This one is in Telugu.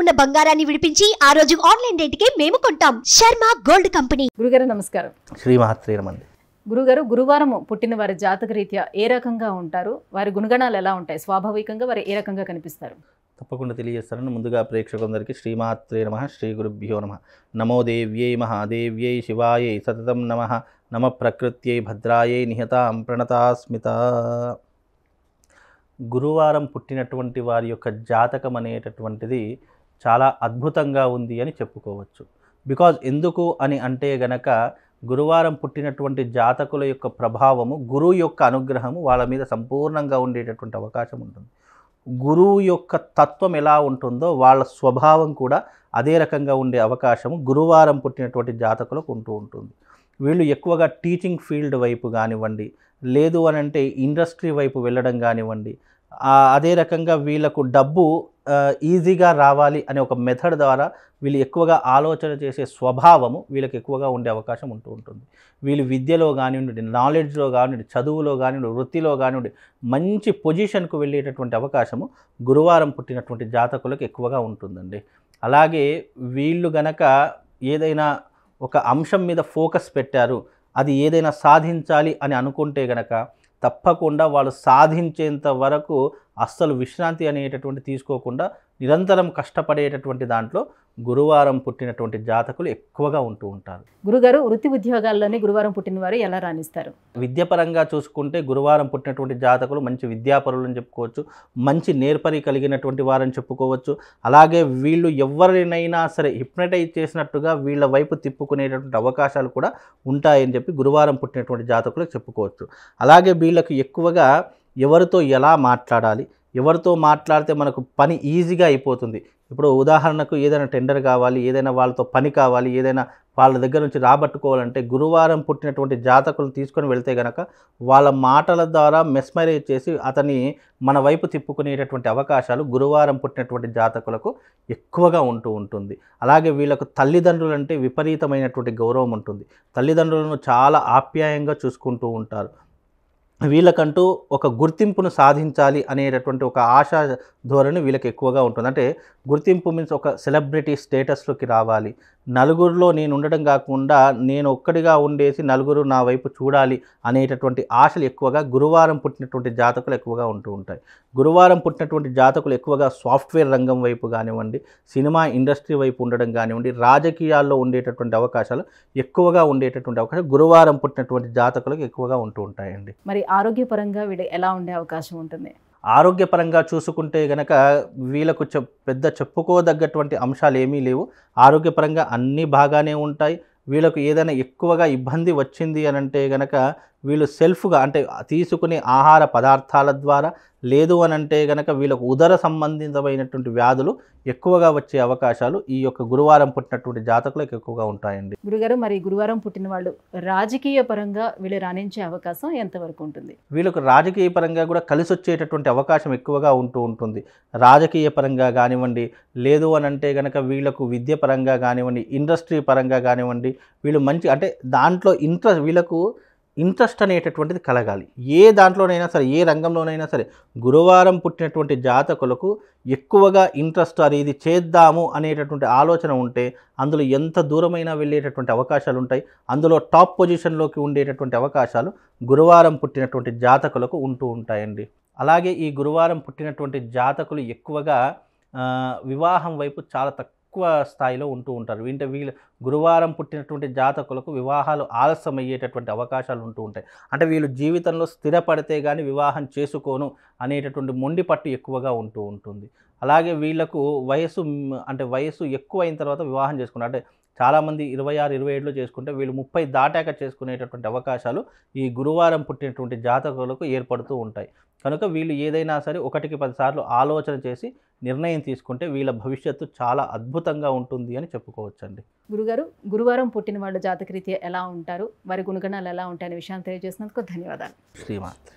ఉన్న బంగారాన్ని విడిపించి ఆ రోజు ఆన్లైన్ రేటుకే మేము కొంటాం శర్మ గోల్డ్ కంపెనీ గురుగారు నమస్కారం శ్రీ మహాత్రీరమండి గురుగారు గురువారం పుట్టిన వారి జాతక రీత్యా ఏ రకంగా ఉంటారు వారి గుణగణాలు ఎలా ఉంటాయి స్వాభావికంగా వారు ఏ రకంగా కనిపిస్తారు తప్పకుండా తెలియజేస్తానని ముందుగా ప్రేక్షకులందరికీ శ్రీమాత్రే నమ శ్రీ గురుభ్యో నమ నమో దేవ్యై మహాదేవ్యై శివాయై సతతం నమ నమ ప్రకృత్యై భద్రాయై నిహతాం ప్రణతాస్మిత గురువారం పుట్టినటువంటి వారి యొక్క జాతకం అనేటటువంటిది చాలా అద్భుతంగా ఉంది అని చెప్పుకోవచ్చు బికాజ్ ఎందుకు అని అంటే గనక గురువారం పుట్టినటువంటి జాతకుల యొక్క ప్రభావము గురువు యొక్క అనుగ్రహము వాళ్ళ మీద సంపూర్ణంగా ఉండేటటువంటి అవకాశం ఉంటుంది గురువు యొక్క తత్వం ఎలా ఉంటుందో వాళ్ళ స్వభావం కూడా అదే రకంగా ఉండే అవకాశము గురువారం పుట్టినటువంటి జాతకులకు ఉంటూ ఉంటుంది వీళ్ళు ఎక్కువగా టీచింగ్ ఫీల్డ్ వైపు కానివ్వండి లేదు అని అంటే ఇండస్ట్రీ వైపు వెళ్ళడం కానివ్వండి అదే రకంగా వీళ్ళకు డబ్బు ఈజీగా రావాలి అనే ఒక మెథడ్ ద్వారా వీళ్ళు ఎక్కువగా ఆలోచన చేసే స్వభావము వీళ్ళకి ఎక్కువగా ఉండే అవకాశం ఉంటూ ఉంటుంది వీళ్ళు విద్యలో కానివ్వండి నాలెడ్జ్లో కానివ్వండి చదువులో కానివ్వండి వృత్తిలో కానివ్వండి మంచి పొజిషన్కు వెళ్ళేటటువంటి అవకాశము గురువారం పుట్టినటువంటి జాతకులకు ఎక్కువగా ఉంటుందండి అలాగే వీళ్ళు గనక ఏదైనా ఒక అంశం మీద ఫోకస్ పెట్టారు అది ఏదైనా సాధించాలి అని అనుకుంటే గనక తప్పకుండా వాళ్ళు సాధించేంత వరకు అస్సలు విశ్రాంతి అనేటటువంటి తీసుకోకుండా నిరంతరం కష్టపడేటటువంటి దాంట్లో గురువారం పుట్టినటువంటి జాతకులు ఎక్కువగా ఉంటూ ఉంటారు గురుగారు వృత్తి ఉద్యోగాల్లోనే గురువారం పుట్టిన వారు ఎలా రాణిస్తారు విద్యాపరంగా చూసుకుంటే గురువారం పుట్టినటువంటి జాతకులు మంచి విద్యాపరులు అని చెప్పుకోవచ్చు మంచి నేర్పరి కలిగినటువంటి వారని చెప్పుకోవచ్చు అలాగే వీళ్ళు ఎవరినైనా సరే హిప్నటైజ్ చేసినట్టుగా వీళ్ళ వైపు తిప్పుకునేటటువంటి అవకాశాలు కూడా ఉంటాయని చెప్పి గురువారం పుట్టినటువంటి జాతకులు చెప్పుకోవచ్చు అలాగే వీళ్ళకు ఎక్కువగా ఎవరితో ఎలా మాట్లాడాలి ఎవరితో మాట్లాడితే మనకు పని ఈజీగా అయిపోతుంది ఇప్పుడు ఉదాహరణకు ఏదైనా టెండర్ కావాలి ఏదైనా వాళ్ళతో పని కావాలి ఏదైనా వాళ్ళ దగ్గర నుంచి రాబట్టుకోవాలంటే గురువారం పుట్టినటువంటి జాతకులు తీసుకొని వెళ్తే గనక వాళ్ళ మాటల ద్వారా మెస్మరేజ్ చేసి అతని మన వైపు తిప్పుకునేటటువంటి అవకాశాలు గురువారం పుట్టినటువంటి జాతకులకు ఎక్కువగా ఉంటూ ఉంటుంది అలాగే వీళ్ళకు తల్లిదండ్రులు అంటే విపరీతమైనటువంటి గౌరవం ఉంటుంది తల్లిదండ్రులను చాలా ఆప్యాయంగా చూసుకుంటూ ఉంటారు వీళ్ళకంటూ ఒక గుర్తింపును సాధించాలి అనేటటువంటి ఒక ఆశ ధోరణి వీళ్ళకి ఎక్కువగా ఉంటుంది అంటే గుర్తింపు మీన్స్ ఒక సెలబ్రిటీ స్టేటస్లోకి రావాలి నలుగురిలో నేను ఉండడం కాకుండా నేను ఒక్కడిగా ఉండేసి నలుగురు నా వైపు చూడాలి అనేటటువంటి ఆశలు ఎక్కువగా గురువారం పుట్టినటువంటి జాతకులు ఎక్కువగా ఉంటూ ఉంటాయి గురువారం పుట్టినటువంటి జాతకులు ఎక్కువగా సాఫ్ట్వేర్ రంగం వైపు కానివ్వండి సినిమా ఇండస్ట్రీ వైపు ఉండడం కానివ్వండి రాజకీయాల్లో ఉండేటటువంటి అవకాశాలు ఎక్కువగా ఉండేటటువంటి అవకాశాలు గురువారం పుట్టినటువంటి జాతకులకు ఎక్కువగా ఉంటూ ఉంటాయండి మరి ఆరోగ్యపరంగా వీడు ఎలా ఉండే అవకాశం ఉంటుంది ఆరోగ్యపరంగా చూసుకుంటే గనక వీళ్ళకు చె పెద్ద చెప్పుకోదగ్గటువంటి అంశాలు ఏమీ లేవు ఆరోగ్యపరంగా అన్నీ బాగానే ఉంటాయి వీళ్ళకు ఏదైనా ఎక్కువగా ఇబ్బంది వచ్చింది అని అంటే గనక వీళ్ళు సెల్ఫ్గా అంటే తీసుకునే ఆహార పదార్థాల ద్వారా లేదు అని అంటే గనక వీళ్ళకు ఉదర సంబంధితమైనటువంటి వ్యాధులు ఎక్కువగా వచ్చే అవకాశాలు ఈ యొక్క గురువారం పుట్టినటువంటి జాతకులకు ఎక్కువగా ఉంటాయండి గురుగారు మరి గురువారం పుట్టిన వాళ్ళు రాజకీయ పరంగా వీళ్ళు రాణించే అవకాశం ఎంతవరకు ఉంటుంది వీళ్ళకు రాజకీయ పరంగా కూడా కలిసి వచ్చేటటువంటి అవకాశం ఎక్కువగా ఉంటూ ఉంటుంది రాజకీయ పరంగా కానివ్వండి లేదు అని అంటే గనక వీళ్ళకు విద్య పరంగా కానివ్వండి ఇండస్ట్రీ పరంగా కానివ్వండి వీళ్ళు మంచి అంటే దాంట్లో ఇంట్రెస్ట్ వీళ్ళకు ఇంట్రెస్ట్ అనేటటువంటిది కలగాలి ఏ దాంట్లోనైనా సరే ఏ రంగంలోనైనా సరే గురువారం పుట్టినటువంటి జాతకులకు ఎక్కువగా ఇంట్రెస్ట్ అది ఇది చేద్దాము అనేటటువంటి ఆలోచన ఉంటే అందులో ఎంత దూరమైనా వెళ్ళేటటువంటి అవకాశాలు ఉంటాయి అందులో టాప్ పొజిషన్లోకి ఉండేటటువంటి అవకాశాలు గురువారం పుట్టినటువంటి జాతకులకు ఉంటూ ఉంటాయండి అలాగే ఈ గురువారం పుట్టినటువంటి జాతకులు ఎక్కువగా వివాహం వైపు చాలా తక్కువ ఎక్కువ స్థాయిలో ఉంటూ ఉంటారు వీంట వీళ్ళు గురువారం పుట్టినటువంటి జాతకులకు వివాహాలు ఆలస్యమయ్యేటటువంటి అవకాశాలు ఉంటూ ఉంటాయి అంటే వీళ్ళు జీవితంలో స్థిరపడితే కానీ వివాహం చేసుకోను అనేటటువంటి మొండి పట్టు ఎక్కువగా ఉంటూ ఉంటుంది అలాగే వీళ్ళకు వయసు అంటే వయసు ఎక్కువ అయిన తర్వాత వివాహం చేసుకున్నారు అంటే చాలామంది ఇరవై ఆరు ఇరవై ఏడులో చేసుకుంటే వీళ్ళు ముప్పై దాటాక చేసుకునేటటువంటి అవకాశాలు ఈ గురువారం పుట్టినటువంటి జాతకులకు ఏర్పడుతూ ఉంటాయి కనుక వీళ్ళు ఏదైనా సరే ఒకటికి పదిసార్లు ఆలోచన చేసి నిర్ణయం తీసుకుంటే వీళ్ళ భవిష్యత్తు చాలా అద్భుతంగా ఉంటుంది అని చెప్పుకోవచ్చండి గురుగారు గురువారం పుట్టిన వాళ్ళు జాతకరీత్యా ఎలా ఉంటారు వారి గుణగణాలు ఎలా ఉంటాయనే విషయాన్ని తెలియజేసినందుకు ధన్యవాదాలు శ్రీమాత్రి